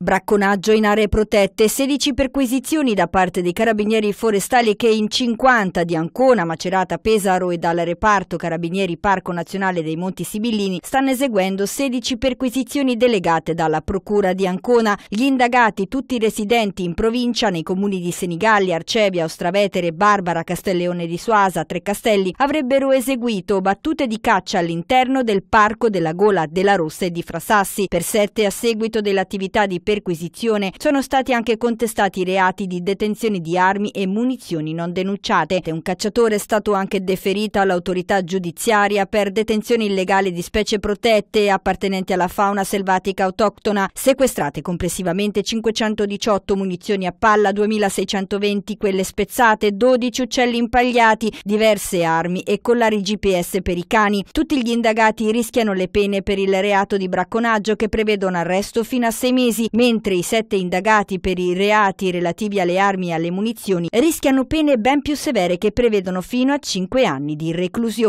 Bracconaggio in aree protette, 16 perquisizioni da parte dei carabinieri forestali che in 50 di Ancona, Macerata, Pesaro e dal reparto Carabinieri Parco Nazionale dei Monti Sibillini stanno eseguendo 16 perquisizioni delegate dalla Procura di Ancona. Gli indagati, tutti residenti in provincia, nei comuni di Senigalli, Arcevia, Ostravetere, Barbara, Castelleone di Suasa, Tre Castelli, avrebbero eseguito battute di caccia all'interno del Parco della Gola della Rossa e di Frassassi. per sette a seguito dell'attività di perquisizione sono stati anche contestati i reati di detenzione di armi e munizioni non denunciate. Un cacciatore è stato anche deferito all'autorità giudiziaria per detenzione illegale di specie protette appartenenti alla fauna selvatica autoctona, sequestrate complessivamente 518 munizioni a palla, 2620 quelle spezzate, 12 uccelli impagliati, diverse armi e collari GPS per i cani. Tutti gli indagati rischiano le pene per il reato di bracconaggio che prevede un arresto fino a sei mesi, mentre i sette indagati per i reati relativi alle armi e alle munizioni rischiano pene ben più severe che prevedono fino a cinque anni di reclusione.